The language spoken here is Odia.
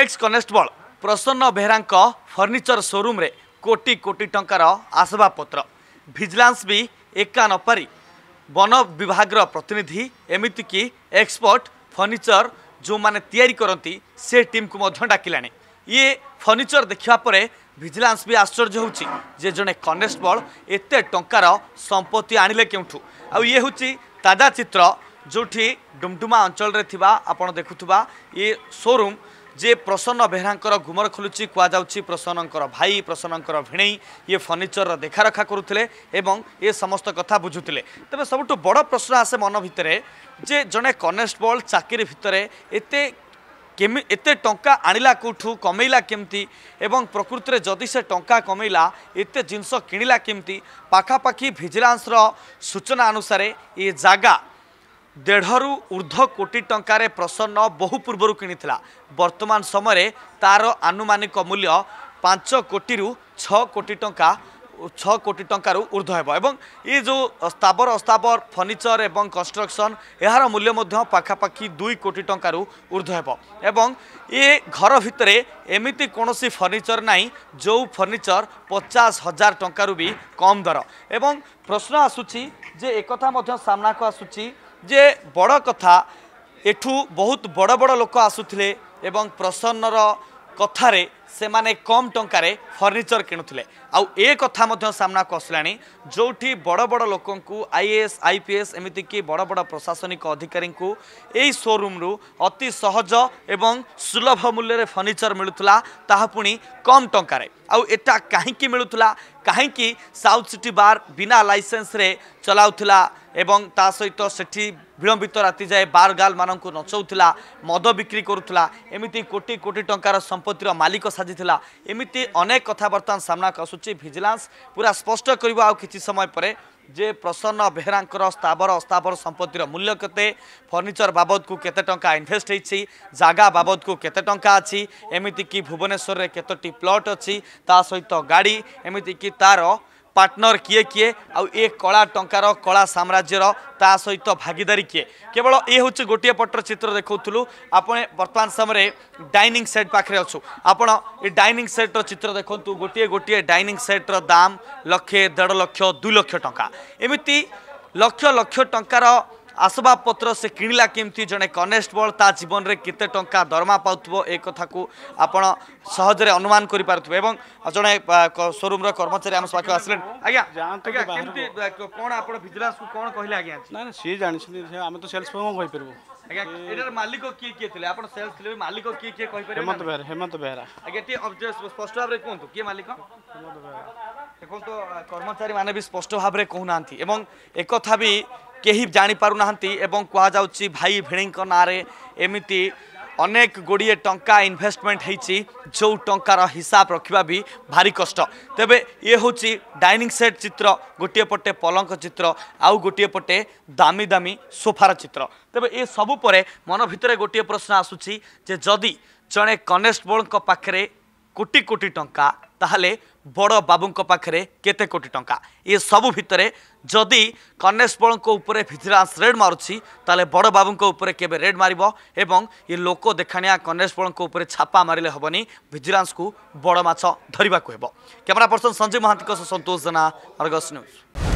ଏକ୍ସ କନେଷ୍ଟବଳ ପ୍ରସନ୍ନ ବେହେରାଙ୍କ ଫର୍ଣ୍ଣିଚର ସୋରୁମ୍ରେ କୋଟି କୋଟି ଟଙ୍କାର ଆସବାବପତ୍ର ଭିଜିଲାନ୍ସ ବି ଏକା ନ ପାରି ବନ ବିଭାଗର ପ୍ରତିନିଧି ଏମିତିକି ଏକ୍ସପର୍ଟ ଫର୍ଣ୍ଣିଚର ଯେଉଁମାନେ ତିଆରି କରନ୍ତି ସେ ଟିମ୍କୁ ମଧ୍ୟ ଡାକିଲାଣି ଇଏ ଫର୍ଣ୍ଣିଚର ଦେଖିବା ପରେ ଭିଜିଲାନ୍ସ ବି ଆଶ୍ଚର୍ଯ୍ୟ ହେଉଛି ଯେ ଜଣେ କନେଷ୍ଟବଳ ଏତେ ଟଙ୍କାର ସମ୍ପତ୍ତି ଆଣିଲେ କେଉଁଠୁ ଆଉ ଇଏ ହେଉଛି ତାଜା ଚିତ୍ର ଯେଉଁଠି ଡୁମଡୁମା ଅଞ୍ଚଳରେ ଥିବା ଆପଣ ଦେଖୁଥିବା ଇଏ ଶୋରୁମ୍ ଯେ ପ୍ରସନ୍ନ ବେହେରାଙ୍କର ଘୁମର ଖୋଲୁଛି କୁହାଯାଉଛି ପ୍ରସନ୍ନଙ୍କର ଭାଇ ପ୍ରସନ୍ନଙ୍କର ଭିଣେଇ ଇଏ ଫର୍ଣ୍ଣିଚରର ଦେଖାରଖା କରୁଥିଲେ ଏବଂ ଏ ସମସ୍ତ କଥା ବୁଝୁଥିଲେ ତେବେ ସବୁଠୁ ବଡ଼ ପ୍ରଶ୍ନ ଆସେ ମନ ଭିତରେ ଯେ ଜଣେ କନେଷ୍ଟବଳ ଚାକିରି ଭିତରେ ଏତେ କେମି ଏତେ ଟଙ୍କା ଆଣିଲା କେଉଁଠୁ କମେଇଲା କେମିତି ଏବଂ ପ୍ରକୃତିରେ ଯଦି ସେ ଟଙ୍କା କମେଇଲା ଏତେ ଜିନିଷ କିଣିଲା କେମିତି ପାଖାପାଖି ଭିଜିଲାନ୍ସର ସୂଚନା ଅନୁସାରେ ଏ ଜାଗା ଦେଢ଼ରୁ ଉର୍ଦ୍ଧ୍ୱ କୋଟି ଟଙ୍କାରେ ପ୍ରସନ୍ନ ବହୁ ପୂର୍ବରୁ କିଣିଥିଲା ବର୍ତ୍ତମାନ ସମୟରେ ତା'ର ଆନୁମାନିକ ମୂଲ୍ୟ ପାଞ୍ଚ କୋଟିରୁ ଛଅ କୋଟି ଟଙ୍କା ଛଅ କୋଟି ଟଙ୍କାରୁ ଉର୍ଦ୍ଧ୍ୱ ହେବ ଏବଂ ଏ ଯେଉଁ ସ୍ଥାବର ଅସ୍ଥାବର ଫର୍ଣ୍ଣିଚର୍ ଏବଂ କନଷ୍ଟ୍ରକ୍ସନ୍ ଏହାର ମୂଲ୍ୟ ମଧ୍ୟ ପାଖାପାଖି ଦୁଇ କୋଟି ଟଙ୍କାରୁ ଉର୍ଦ୍ଧ୍ୱ ହେବ ଏବଂ ଏ ଘର ଭିତରେ ଏମିତି କୌଣସି ଫର୍ଣ୍ଣିଚର୍ ନାହିଁ ଯେଉଁ ଫର୍ଣ୍ଣିଚର୍ ପଚାଶ ହଜାର ଟଙ୍କାରୁ ବି କମ୍ ଦର ଏବଂ ପ୍ରଶ୍ନ ଆସୁଛି ଯେ ଏକଥା ମଧ୍ୟ ସାମ୍ନାକୁ ଆସୁଛି ଯେ ବଡ଼ କଥା ଏଠୁ ବହୁତ ବଡ଼ ବଡ଼ ଲୋକ ଆସୁଥିଲେ ଏବଂ ପ୍ରସନ୍ନର କଥାରେ ସେମାନେ କମ୍ ଟଙ୍କାରେ ଫର୍ଣ୍ଣିଚର୍ କିଣୁଥିଲେ ଆଉ ଏ କଥା ମଧ୍ୟ ସାମ୍ନାକୁ ଆସିଲାଣି ଯେଉଁଠି ବଡ଼ ବଡ଼ ଲୋକଙ୍କୁ ଆଇଏଏସ୍ ଆଇପିଏସ୍ ଏମିତିକି ବଡ଼ ବଡ଼ ପ୍ରଶାସନିକ ଅଧିକାରୀଙ୍କୁ ଏଇ ସୋରୁମ୍ରୁ ଅତି ସହଜ ଏବଂ ସୁଲଭ ମୂଲ୍ୟରେ ଫର୍ଣ୍ଣିଚର୍ ମିଳୁଥିଲା ତାହା ପୁଣି କମ୍ ଟଙ୍କାରେ ଆଉ ଏଟା କାହିଁକି ମିଳୁଥିଲା କାହିଁକି ସାଉଥ୍ ସିଟି ବାର୍ ବିନା ଲାଇସେନ୍ସରେ ଚଲାଉଥିଲା ଏବଂ ତା ସହିତ ସେଠି ବିଳମ୍ବିତ ରାତି ଯାଏ ବାର୍ ଗାର୍ଲ ମାନଙ୍କୁ ନଚଉଥିଲା ମଦ ବିକ୍ରି କରୁଥିଲା ଏମିତି କୋଟି କୋଟି ଟଙ୍କାର ସମ୍ପତ୍ତିର ମାଲିକ ସାଜିଥିଲା ଏମିତି ଅନେକ କଥା ବର୍ତ୍ତମାନ ସାମ୍ନାକୁ ଆସୁଛି ଭିଜିଲାନ୍ସ ପୁରା ସ୍ପଷ୍ଟ କରିବ ଆଉ କିଛି ସମୟ ପରେ ଯେ ପ୍ରସନ୍ନ ବେହେରାଙ୍କର ସ୍ଥାବର ଅସ୍ଥାବର ସମ୍ପତ୍ତିର ମୂଲ୍ୟ କେତେ ଫର୍ଣ୍ଣିଚର ବାବଦକୁ କେତେ ଟଙ୍କା ଇନଭେଷ୍ଟ ହେଇଛି ଜାଗା ବାବଦକୁ କେତେ ଟଙ୍କା ଅଛି ଏମିତିକି ଭୁବନେଶ୍ୱରରେ କେତୋଟି ପ୍ଲଟ୍ ଅଛି ତା ସହିତ ଗାଡ଼ି ଏମିତିକି ତା'ର পার্টনর কিয়ে কিয়ে আউ এ কলা টঙ্কার কলা সাম্রাজ্যর তা সহিত ভাগিদারী কিয়ে কেবল এ হচ্ছে গোটিয়ে পটর চিত্র দেখুলু আপনার বর্তমান সময় ডাইনিং সেট পাখে অছু আপনার এই ডাইনিং সেট্র চিত্র দেখুন গোটিয়ে গোটিয়ে ডাইনিং সেট্র দাম লক্ষে দেড় লক্ষ দুই লক্ষ টঙ্কা এমিতি লক্ষ লক্ষ টঙ্কার আসবাবপত্র সে কিণিলা কেমতি জন কনেস্টেবল তা জীবনরে কেতে টঙ্কা দরমা পাউব এ কথা আপন সহজে অনুমান করে পুবে এবং জন শোরুম্র কর্মচারী আমার পাখে আসলে আজ্ঞা কোণ আপনার ভিজিলান্স কোণ কহিলে আজ্ঞা না না সি জানিছেন আমি তো সেলস ফর্ম কইপারব আজ্ঞা এটার মালিক কি কি থিলে আপন সেলস থিলে মালিক কি কি কইপারে হেমন্ত বেহরা হেমন্ত বেহরা আজ্ঞা টি স্পষ্ট ভাবে কোন্তু কি মালিক হেমন্ত বেহরা দেখুন তো কর্মচারী মানে বি স্পষ্ট ভাবে কহুনাহান্তি এবং কথা বি କେହି ଜାଣିପାରୁନାହାନ୍ତି ଏବଂ କୁହାଯାଉଛି ଭାଇ ଭିଣେଇଙ୍କ ନାଁରେ ଏମିତି ଅନେକ ଗୁଡ଼ିଏ ଟଙ୍କା ଇନଭେଷ୍ଟମେଣ୍ଟ ହେଇଛି ଯେଉଁ ଟଙ୍କାର ହିସାବ ରଖିବା ବି ଭାରି କଷ୍ଟ ତେବେ ଇଏ ହେଉଛି ଡାଇନିଂ ସେଟ୍ ଚିତ୍ର ଗୋଟିଏ ପଟେ ପଲଙ୍କ ଚିତ୍ର ଆଉ ଗୋଟିଏ ପଟେ ଦାମୀ ଦାମୀ ସୋଫାର ଚିତ୍ର ତେବେ ଏ ସବୁ ପରେ ମନ ଭିତରେ ଗୋଟିଏ ପ୍ରଶ୍ନ ଆସୁଛି ଯେ ଯଦି ଜଣେ କନେଷ୍ଟବଳଙ୍କ ପାଖରେ କୋଟି କୋଟି ଟଙ୍କା ତାହେଲେ ବଡ଼ ବାବୁଙ୍କ ପାଖରେ କେତେ କୋଟି ଟଙ୍କା ଏ ସବୁ ଭିତରେ ଯଦି କନେଷ୍ଟବଳଙ୍କ ଉପରେ ଭିଜିଲାନ୍ସ ରେଡ୍ ମାରୁଛି ତାହେଲେ ବଡ଼ ବାବୁଙ୍କ ଉପରେ କେବେ ରେଡ୍ ମାରିବ ଏବଂ ଏ ଲୋକ ଦେଖାଣିଆ କନେଷ୍ଟବଳଙ୍କ ଉପରେ ଛାପା ମାରିଲେ ହେବନି ଭିଜିଲାନ୍ସକୁ ବଡ଼ ମାଛ ଧରିବାକୁ ହେବ କ୍ୟାମେରା ପର୍ସନ୍ ସଞ୍ଜୀବ ମହାନ୍ତିଙ୍କ ସହ ସନ୍ତୋଷ ଜେନା ଅର୍ଗସ୍ ନ୍ୟୁଜ୍